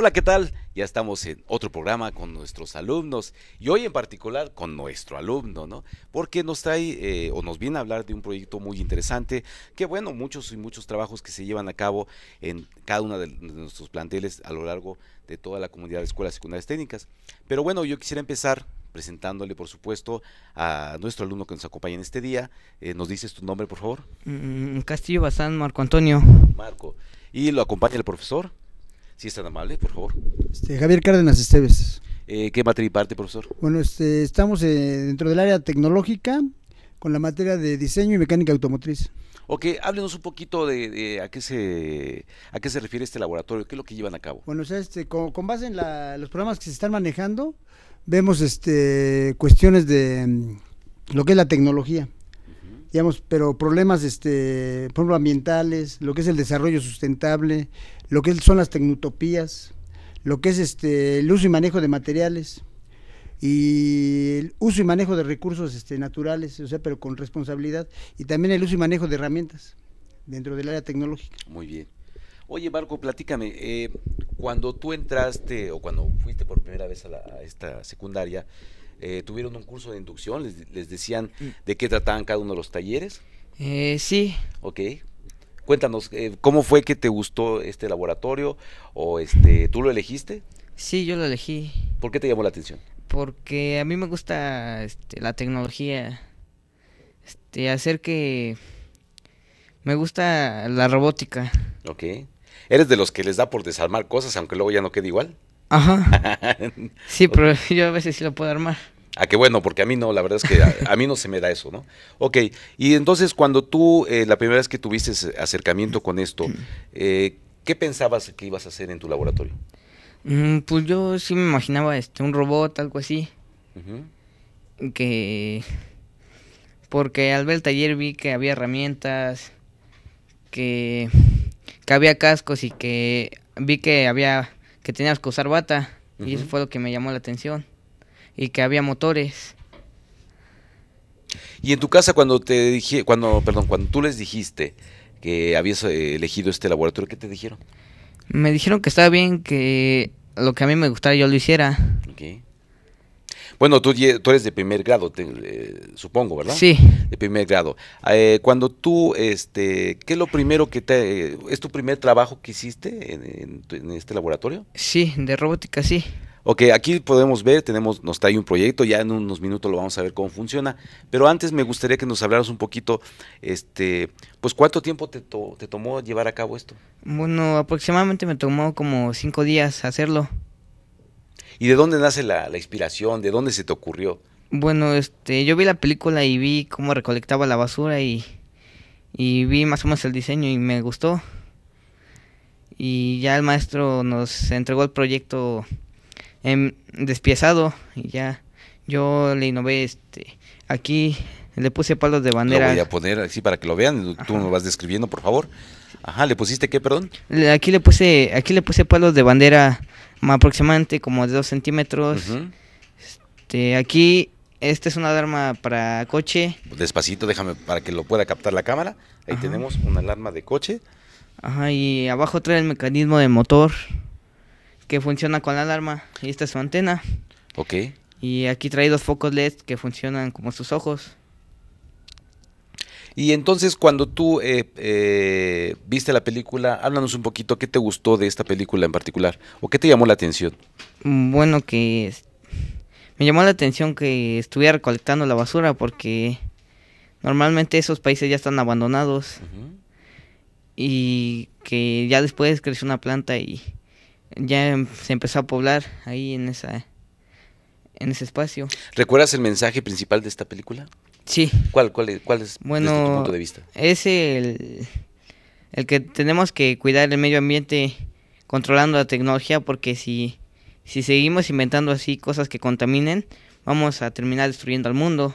Hola, ¿qué tal? Ya estamos en otro programa con nuestros alumnos y hoy en particular con nuestro alumno, ¿no? Porque nos trae eh, o nos viene a hablar de un proyecto muy interesante que, bueno, muchos y muchos trabajos que se llevan a cabo en cada uno de nuestros planteles a lo largo de toda la comunidad de escuelas secundarias técnicas. Pero bueno, yo quisiera empezar presentándole, por supuesto, a nuestro alumno que nos acompaña en este día. Eh, ¿Nos dices tu nombre, por favor? Mm, mm, mm, Castillo Bazán, Marco Antonio. Marco. ¿Y lo acompaña el profesor? Si es tan amable, por favor. Este, Javier Cárdenas Esteves. Eh, ¿Qué materia parte, profesor? Bueno, este, estamos eh, dentro del área tecnológica con la materia de diseño y mecánica automotriz. Ok, háblenos un poquito de, a qué se a qué se refiere este laboratorio, qué es lo que llevan a cabo. Bueno, este, con, base en los programas que se están manejando, vemos este cuestiones de mm, lo que es la tecnología, digamos, pero problemas, este, por ejemplo, ambientales, lo que es el desarrollo sustentable, lo que son las tecnutopías, lo que es este, el uso y manejo de materiales y el uso y manejo de recursos este, naturales, o sea, pero con responsabilidad, y también el uso y manejo de herramientas dentro del área tecnológica. Muy bien. Oye, Marco, platícame, eh, cuando tú entraste o cuando fuiste por primera vez a, esta secundaria, eh, ¿tuvieron un curso de inducción? ¿Les, decían mm. de qué trataban cada uno de los talleres? Eh, sí. Ok. Cuéntanos, eh, ¿cómo fue que te gustó este laboratorio? ¿O este, tú lo elegiste? Sí, yo lo elegí. ¿Por qué te llamó la atención? Porque a mí me gusta este, la tecnología. Este, hacer que... Me gusta la robótica. Ok. ¿Eres de los que les da por desarmar cosas, aunque luego ya no quede igual? Ajá. sí, pero yo a veces sí lo puedo armar. A que bueno, porque a mí no, la verdad es que a, mí no se me da eso, ¿no? Ok, y entonces cuando tú, eh, la primera vez que tuviste acercamiento con esto, eh, ¿qué pensabas que ibas a hacer en tu laboratorio? Mm, pues yo sí me imaginaba este, un robot, algo así. Que... Porque al ver el taller vi que había herramientas, que, que había cascos y que vi que había que tenías que usar bata. Y eso fue lo que me llamó la atención y que había motores. Y en tu casa cuando te dije, cuando, perdón, cuando tú les dijiste que habías eh, elegido este laboratorio, ¿qué te dijeron? Me dijeron que estaba bien, que lo que a mí me gustara yo lo hiciera. Bueno, tú, tú, eres de primer grado, eh, supongo, ¿verdad? Sí. De primer grado. Eh, cuando tú, este, ¿qué es lo primero que te... ¿Es tu primer trabajo que hiciste en, en este laboratorio? Sí, de robótica, sí. Ok, aquí podemos ver, tenemos, nos trae un proyecto, ya en unos minutos lo vamos a ver cómo funciona, pero antes me gustaría que nos hablaras un poquito, este, pues cuánto tiempo te, tomó llevar a cabo esto. Bueno, aproximadamente me tomó como cinco días hacerlo. ¿Y de dónde nace la, inspiración? ¿De dónde se te ocurrió? Bueno, este, yo vi la película y vi cómo recolectaba la basura y vi más o menos el diseño y me gustó. Y ya el maestro nos entregó el proyecto eh, despiezado y ya yo le innové este aquí le puse palos de bandera. voy a poner así para que lo vean. Tú me vas describiendo, por favor. Ajá, ¿le pusiste qué, perdón? Aquí le puse, aquí le puse palos de bandera aproximadamente como de dos centímetros. este, aquí, esta es una alarma para coche. Despacito, déjame para que lo pueda captar la cámara. Ahí tenemos una alarma de coche. Ajá, y abajo trae el mecanismo de motor que funciona con la alarma y esta es su antena. Ok. Y aquí trae dos focos LED que funcionan como sus ojos. Y entonces cuando tú eh, eh, viste la película, háblanos un poquito, ¿qué te gustó de esta película en particular? ¿O qué te llamó la atención? Mm, bueno, que me llamó la atención que estuviera recolectando la basura porque normalmente esos países ya están abandonados. Y que ya después creció una planta y ya em, se empezó a poblar ahí en esa en ese espacio. ¿Recuerdas el mensaje principal de esta película? Sí. ¿Cuál, cuál, es, cuál es bueno, desde tu punto de vista? Es el, el que tenemos que cuidar el medio ambiente controlando la tecnología porque si, seguimos inventando así cosas que contaminen, vamos a terminar destruyendo al mundo.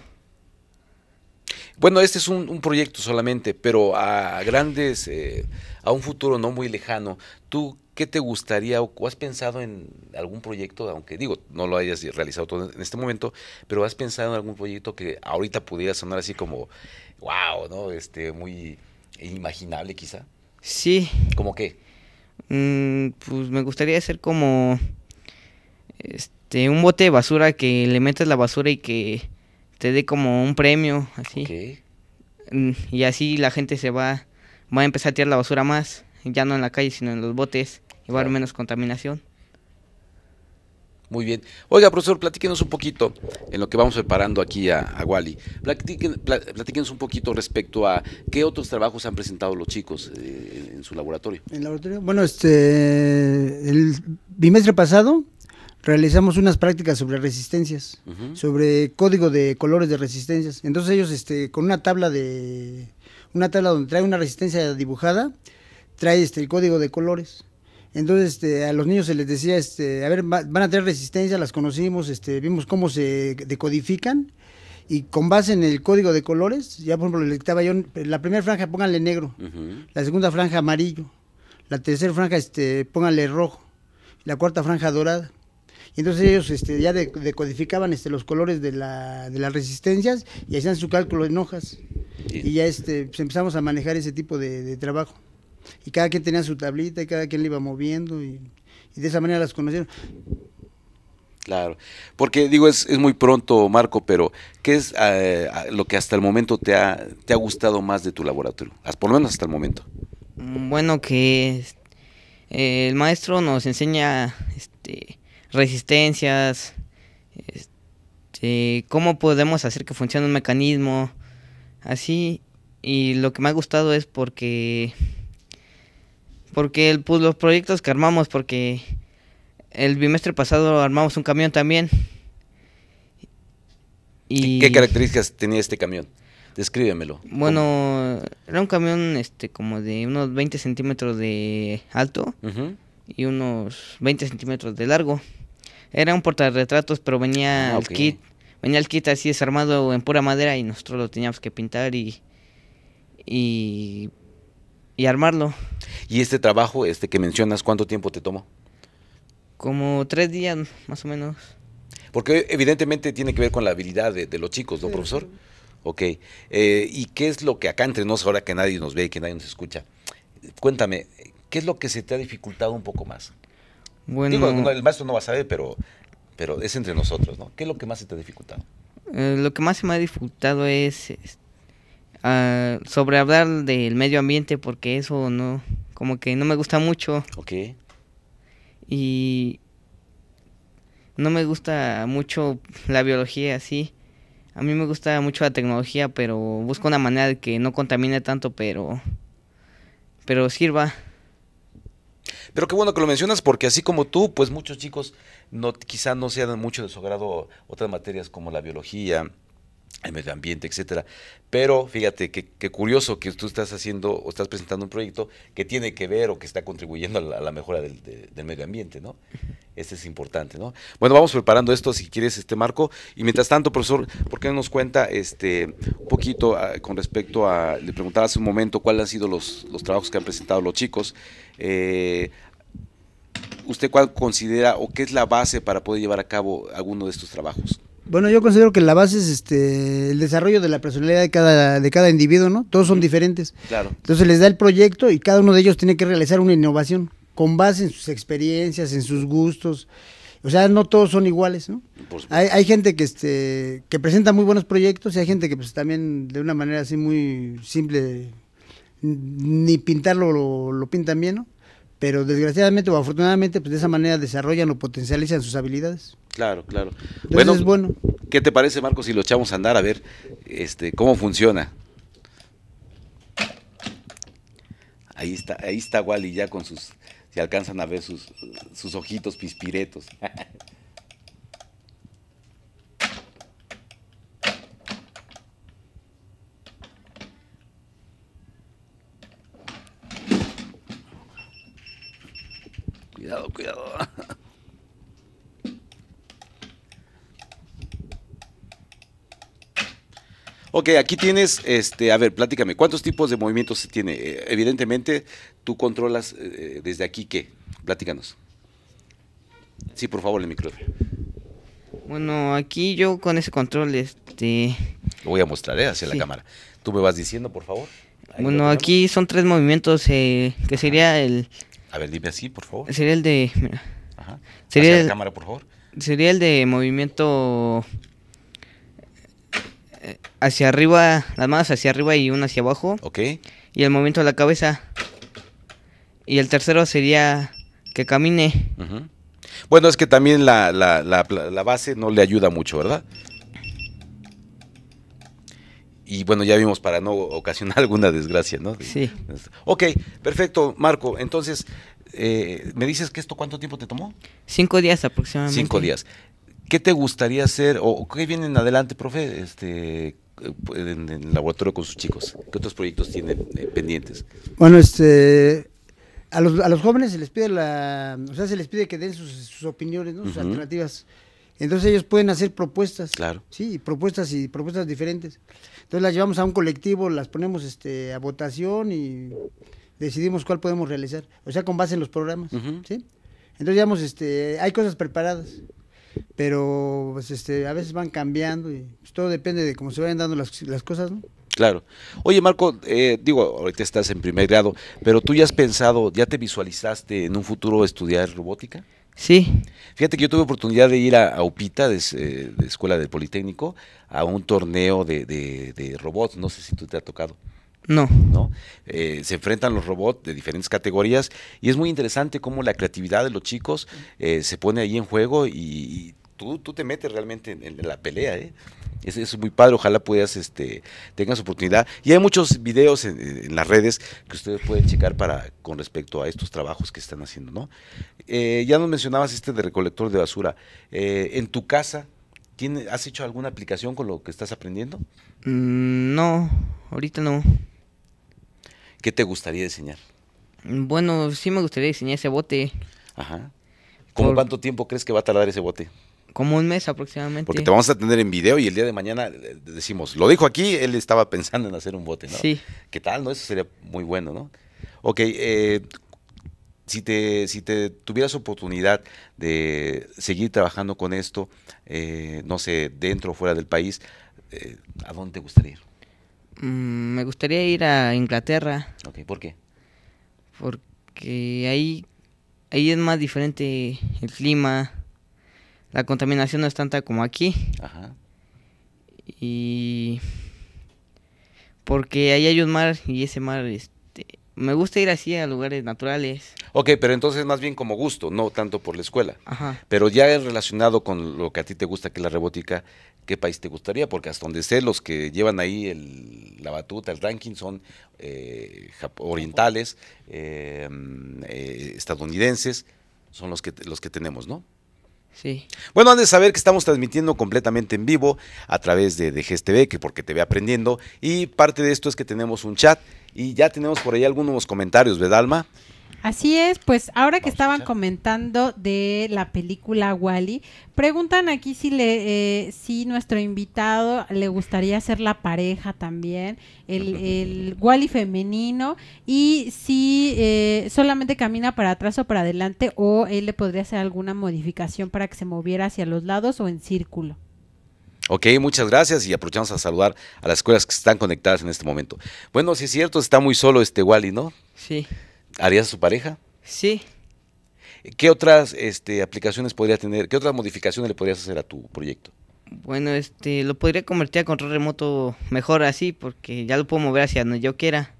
Bueno, este es un, proyecto solamente, pero a grandes, eh, a un futuro no muy lejano, ¿tú ¿Qué te gustaría o has pensado en algún proyecto, aunque digo, no lo hayas realizado todo en este momento, pero has pensado en algún proyecto que ahorita pudiera sonar así como, wow, ¿no? Este, muy inimaginable quizá. Sí. ¿Cómo qué? Mm, pues me gustaría hacer como, este, un bote de basura que le metas la basura y que te dé como un premio, así. ¿Qué? Mm, y así la gente se va, va a empezar a tirar la basura más, ya no en la calle, sino en los botes y menos contaminación. Muy bien. Oiga, profesor, platíquenos un poquito en lo que vamos preparando aquí a, Wally. Platíquen, platíquenos un poquito respecto a qué otros trabajos han presentado los chicos eh, en su laboratorio. En laboratorio, bueno, este, el bimestre pasado realizamos unas prácticas sobre resistencias, sobre código de colores de resistencias. Entonces ellos, este, con una tabla de, una tabla donde trae una resistencia dibujada, trae este el código de colores. Entonces, este, a los niños se les decía, este, a ver, van a tener resistencia, las conocimos, este, vimos cómo se decodifican y con base en el código de colores, ya por ejemplo le dictaba yo, la primera franja pónganle negro, la segunda franja amarillo, la tercera franja este, pónganle rojo, la cuarta franja dorada. Y entonces ellos este, ya decodificaban este, los colores de, las resistencias y hacían su cálculo en hojas. Y ya este, pues, empezamos a manejar ese tipo de trabajo y cada quien tenía su tablita y cada quien le iba moviendo y, de esa manera las conocieron. Claro, porque digo, es, es muy pronto, Marco, pero ¿qué es eh, lo que hasta el momento te ha, te ha gustado más de tu laboratorio? Por lo menos hasta el momento. Mm, bueno, que eh, el maestro nos enseña este, resistencias, este, cómo podemos hacer que funcione un mecanismo, así. Y lo que me ha gustado es porque porque el, pues, los proyectos que armamos, porque el bimestre pasado armamos un camión también. Y... ¿Qué características tenía este camión? Descríbemelo. Bueno, era un camión este como de unos 20 centímetros de alto y unos 20 centímetros de largo. Era un portarretratos, pero venía ah, el kit. Venía el kit así desarmado en pura madera y nosotros lo teníamos que pintar y y armarlo. ¿Y este trabajo este que mencionas, cuánto tiempo te tomó? Como tres días, más o menos. Porque evidentemente tiene que ver con la habilidad de, los chicos, ¿no, profesor? Ok. Eh, ¿Y qué es lo que acá entre nosotros, ahora que nadie nos ve y que nadie nos escucha? Cuéntame, ¿qué es lo que se te ha dificultado un poco más? Bueno, Digo, el maestro no va a saber, pero, pero es entre nosotros, ¿no? ¿Qué es lo que más se te ha dificultado? Eh, lo que más se me ha dificultado es este, Ah, sobre hablar del medio ambiente porque eso no, como que no me gusta mucho. Ok. Y no me gusta mucho la biología así. A mí me gusta mucho la tecnología, pero busco una manera de que no contamine tanto, pero pero sirva. Pero qué bueno que lo mencionas porque así como tú, pues muchos chicos no quizá no sean mucho de su agrado otras materias como la biología, el medio ambiente, etcétera. Pero fíjate que, curioso que tú estás haciendo o estás presentando un proyecto que tiene que ver o que está contribuyendo a la, mejora del, medio ambiente, ¿no? Este es importante, ¿no? Bueno, vamos preparando esto si quieres, este Marco. Y mientras tanto, profesor, ¿por qué no nos cuenta este un poquito ah, con respecto a, le preguntaba hace un momento cuáles han sido los, los trabajos que han presentado los chicos? Eh, ¿Usted cuál considera o qué es la base para poder llevar a cabo alguno de estos trabajos? Bueno, yo considero que la base es este el desarrollo de la personalidad de cada, de cada individuo, ¿no? Todos son diferentes. Claro. Entonces les da el proyecto y cada uno de ellos tiene que realizar una innovación con base en sus experiencias, en sus gustos. O sea, no todos son iguales, ¿no? Hay, hay, gente que este que presenta muy buenos proyectos y hay gente que pues también de una manera así muy simple ni pintarlo lo, lo pintan bien, ¿no? pero desgraciadamente o afortunadamente, pues de esa manera desarrollan o potencializan sus habilidades. Claro, claro. Entonces, bueno, bueno. ¿Qué te parece, Marcos, si lo echamos a andar a ver este, cómo funciona? Ahí está, ahí está Wally ya con sus, si alcanzan a ver sus, sus ojitos pispiretos. cuidado. Ok, aquí tienes, este, a ver, platícame, ¿cuántos tipos de movimientos se tiene? Eh, evidentemente, tú controlas eh, eh, desde aquí qué. Platícanos. Sí, por favor, el micrófono. Bueno, aquí yo con ese control, este. Lo voy a mostrar ¿eh? hacia la cámara. Tú me vas diciendo, por favor. bueno, aquí son tres movimientos, que sería el a ver, dime así, por favor. Sería el de. Ajá. Sería cámara, por favor. Sería el de movimiento eh, hacia arriba, las manos hacia arriba y una hacia abajo. Ok. Y el movimiento de la cabeza. Y el tercero sería que camine. Bueno, es que también la, la, la, la, base no le ayuda mucho, ¿verdad? y bueno, ya vimos para no ocasionar alguna desgracia, ¿no? Sí. Ok, perfecto, Marco. Entonces, eh, ¿me dices que esto cuánto tiempo te tomó? Cinco días aproximadamente. Cinco días. ¿Qué te gustaría hacer o qué viene en adelante, profe, este, en, el laboratorio con sus chicos? ¿Qué otros proyectos tienen eh, pendientes? Bueno, este... A los, jóvenes se les pide la, o sea, se les pide que den sus, opiniones, ¿no? sus alternativas entonces ellos pueden hacer propuestas. Claro. Sí, propuestas y propuestas diferentes. Entonces las llevamos a un colectivo, las ponemos este, a votación y decidimos cuál podemos realizar. O sea, con base en los programas. ¿sí? Entonces, digamos, este, hay cosas preparadas, pero pues, este, a veces van cambiando y pues, todo depende de cómo se vayan dando las, cosas, ¿no? Claro. Oye, Marco, eh, digo, ahorita estás en primer grado, pero tú ya has pensado, ya te visualizaste en un futuro estudiar robótica? Sí. Fíjate que yo tuve oportunidad de ir a, Upita, de, eh, Escuela del Politécnico, a un torneo de, robots. No sé si tú te ha tocado. No. ¿no? Eh, se enfrentan los robots de diferentes categorías y es muy interesante cómo la creatividad de los chicos eh, se pone ahí en juego y tú, te metes realmente en, la pelea, ¿eh? Es, muy padre, ojalá puedas, este, tengas oportunidad. Y hay muchos videos en, las redes que ustedes pueden checar para, con respecto a estos trabajos que están haciendo, ¿no? Eh, ya nos mencionabas este de recolector de basura. Eh, en tu casa, ¿tiene, ¿has hecho alguna aplicación con lo que estás aprendiendo? Mm, no, ahorita no. ¿Qué te gustaría diseñar? Bueno, sí me gustaría diseñar ese bote. Ajá. ¿Cómo cuánto tiempo crees que va a tardar ese bote? Como un mes aproximadamente. Porque te vamos a tener en video y el día de mañana eh, eh, decimos, lo dijo aquí, él estaba pensando en hacer un bote, ¿no? Sí. ¿Qué tal? No? Eso sería muy bueno, ¿no? Ok, eh, si, te, si te tuvieras oportunidad de seguir trabajando con esto, no sé, dentro o fuera del país, ¿a dónde te gustaría ir? Mm, me gustaría ir a Inglaterra. Ok, ¿por qué? Porque ahí, ahí es más diferente el clima la contaminación no es tanta como aquí. Ajá. Y porque ahí hay un mar y ese mar este me gusta ir así a lugares naturales. Ok, pero entonces más bien como gusto, no tanto por la escuela. Ajá. Pero ya relacionado con lo que a ti te gusta, que es la robótica, ¿qué país te gustaría? Porque hasta donde sé, los que llevan ahí el, la batuta, el ranking, son eh, orientales, eh, mm, eh, estadounidenses, son los que, los que tenemos, ¿no? Bueno, antes de saber que estamos transmitiendo completamente en vivo a través de, de que porque te ve aprendiendo. Y parte de esto es que tenemos un chat y ya tenemos por ahí algunos comentarios, ¿verdad, Alma? Así es, pues ahora que estaban comentando de la película Wally, preguntan aquí si le, eh, si nuestro invitado le gustaría ser la pareja también, el, el Wally femenino y si eh, solamente camina para atrás o para adelante o él le podría hacer alguna modificación para que se moviera hacia los lados o en círculo. Ok, muchas gracias y aprovechamos a saludar a las escuelas que están conectadas en este momento. Bueno, si es cierto, está muy solo este Wally, ¿no? Sí. ¿Harías a su pareja? Sí. ¿Qué otras este, aplicaciones podría tener? ¿Qué otras modificaciones le podrías hacer a tu proyecto? Bueno, este, lo podría convertir a control remoto mejor así, porque ya lo puedo mover hacia donde yo quiera.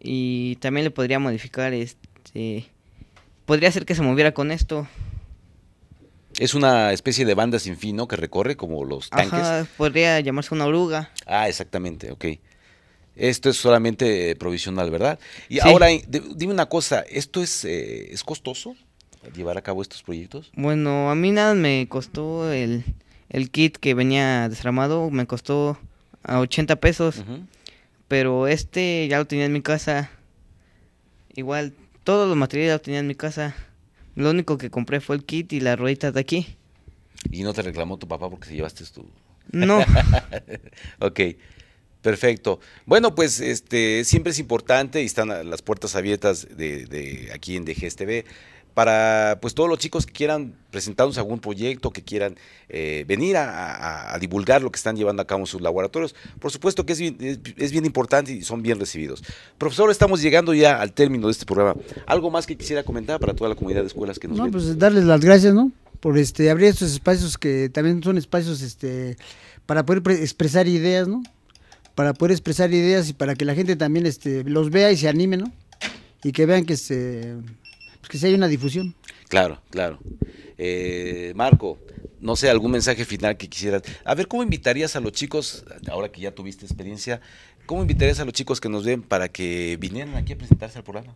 Y también le podría modificar, este, podría hacer que se moviera con esto. Es una especie de banda sin fin, ¿no? Que recorre como los tanques. podría llamarse una oruga. Ah, exactamente, ok. Esto es solamente eh, provisional, ¿verdad? Y ahora, eh, dime una cosa, ¿esto es, eh, es costoso llevar a cabo estos proyectos? Bueno, a mí nada me costó el, el kit que venía desramado, me costó a 80 pesos, pero este ya lo tenía en mi casa. Igual, todos los materiales ya los tenía en mi casa. Lo único que compré fue el kit y las rueditas de aquí. ¿Y no te reclamó tu papá porque te llevaste tu...? No. ok. Perfecto. Bueno, pues este siempre es importante y están las puertas abiertas de, aquí en DGSTV para pues todos los chicos que quieran presentarnos algún proyecto, que quieran eh, venir a, divulgar lo que están llevando a cabo en sus laboratorios. Por supuesto que es bien, es, bien, importante y son bien recibidos. Profesor, estamos llegando ya al término de este programa. ¿Algo más que quisiera comentar para toda la comunidad de escuelas que nos No, pues darles las gracias, ¿no? Por este, abrir estos espacios que también son espacios este, para poder expresar ideas, ¿no? para poder expresar ideas y para que la gente también este, los vea y se anime, ¿no? Y que vean que se, pues que una difusión. Claro, claro. Eh, Marco, no sé, algún mensaje final que quisieras. A ver, ¿cómo invitarías a los chicos, ahora que ya tuviste experiencia, cómo invitarías a los chicos que nos ven para que vinieran aquí a presentarse al programa?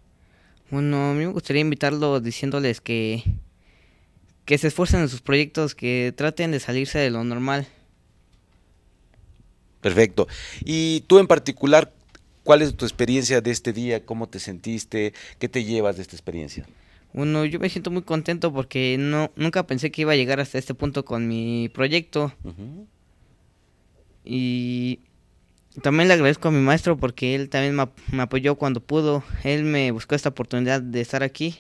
Bueno, a mí me gustaría invitarlos diciéndoles que, que se esfuercen en sus proyectos, que traten de salirse de lo normal Perfecto. Y tú en particular, ¿cuál es tu experiencia de este día? ¿Cómo te sentiste? ¿Qué te llevas de esta experiencia? Bueno, yo me siento muy contento porque no nunca pensé que iba a llegar hasta este punto con mi proyecto. Y también le agradezco a mi maestro porque él también me, apoyó cuando pudo. Él me buscó esta oportunidad de estar aquí.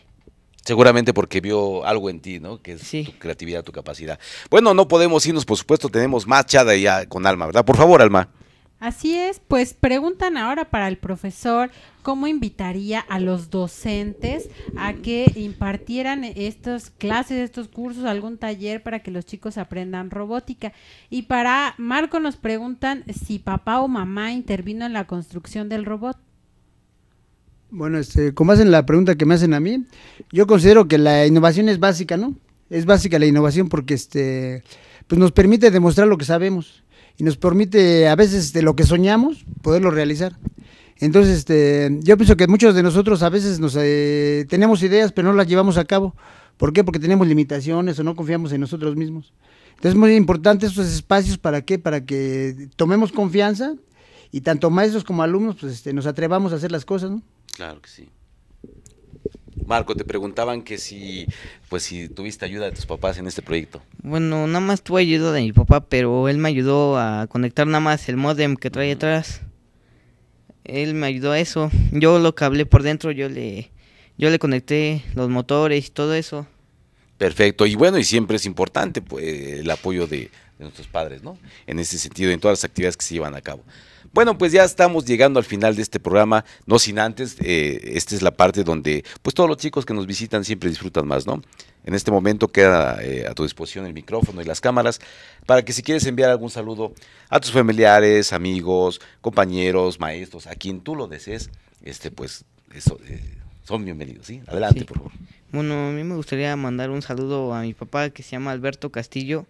Seguramente porque vio algo en ti, ¿no? Que es tu creatividad, tu capacidad. Bueno, no podemos irnos, por supuesto, tenemos más chada ya con Alma, ¿verdad? Por favor, Alma. Así es, pues preguntan ahora para el profesor cómo invitaría a los docentes a que impartieran estas clases, estos cursos, algún taller para que los chicos aprendan robótica. Y para Marco nos preguntan si papá o mamá intervino en la construcción del robot. Bueno, este, como hacen la pregunta que me hacen a mí, yo considero que la innovación es básica, ¿no? Es básica la innovación porque este, pues nos permite demostrar lo que sabemos y nos permite a veces de lo que soñamos poderlo realizar. Entonces, este, yo pienso que muchos de nosotros a veces nos eh, tenemos ideas pero no las llevamos a cabo. ¿Por qué? Porque tenemos limitaciones o no confiamos en nosotros mismos. Entonces es muy importante estos espacios para qué? Para que tomemos confianza y tanto maestros como alumnos pues, este, nos atrevamos a hacer las cosas. ¿no? Claro que sí. Marco, te preguntaban que si, pues, si tuviste ayuda de tus papás en este proyecto. Bueno, nada más tuve ayuda de mi papá, pero él me ayudó a conectar nada más el modem que trae atrás. Él me ayudó a eso. Yo lo cablé por dentro, yo le, yo le conecté los motores y todo eso. Perfecto. Y bueno, y siempre es importante pues, el apoyo de, de nuestros padres, ¿no? En ese sentido, en todas las actividades que se llevan a cabo. Bueno, pues ya estamos llegando al final de este programa, no sin antes, eh, esta es la parte donde pues todos los chicos que nos visitan siempre disfrutan más, ¿no? En este momento queda eh, a tu disposición el micrófono y las cámaras para que si quieres enviar algún saludo a tus familiares, amigos, compañeros, maestros, a quien tú lo desees, este pues eso, eh, son bienvenidos, ¿sí? Adelante, por favor. Bueno, a mí me gustaría mandar un saludo a mi papá que se llama Alberto Castillo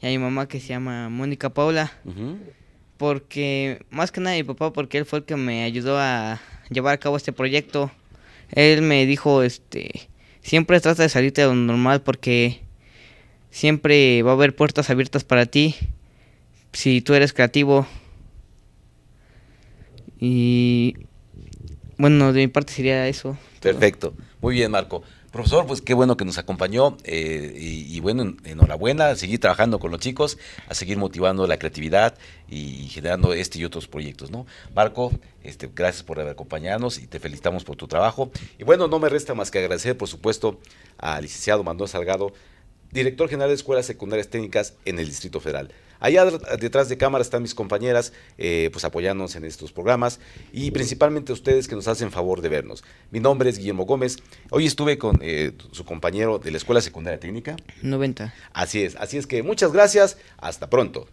y a mi mamá que se llama Mónica Paula porque, más que nada mi papá, porque él fue el que me ayudó a llevar a cabo este proyecto. Él me dijo, este, siempre trata de salirte de lo normal porque siempre va a haber puertas abiertas para ti si tú eres creativo. Y bueno, de mi parte sería eso. Perfecto. Muy bien, Marco. Profesor, pues qué bueno que nos acompañó eh, y, bueno, enhorabuena, a seguir trabajando con los chicos, a seguir motivando la creatividad y generando este y otros proyectos, ¿no? Marco, este, gracias por haber acompañarnos y te felicitamos por tu trabajo. Y bueno, no me resta más que agradecer, por supuesto, al licenciado Manuel Salgado, director general de Escuelas Secundarias Técnicas en el Distrito Federal. Allá detrás de cámara están mis compañeras, eh, pues apoyándonos en estos programas y principalmente ustedes que nos hacen favor de vernos. Mi nombre es Guillermo Gómez. Hoy estuve con eh, su compañero de la Escuela Secundaria Técnica. 90. Así es, así es que muchas gracias. Hasta pronto.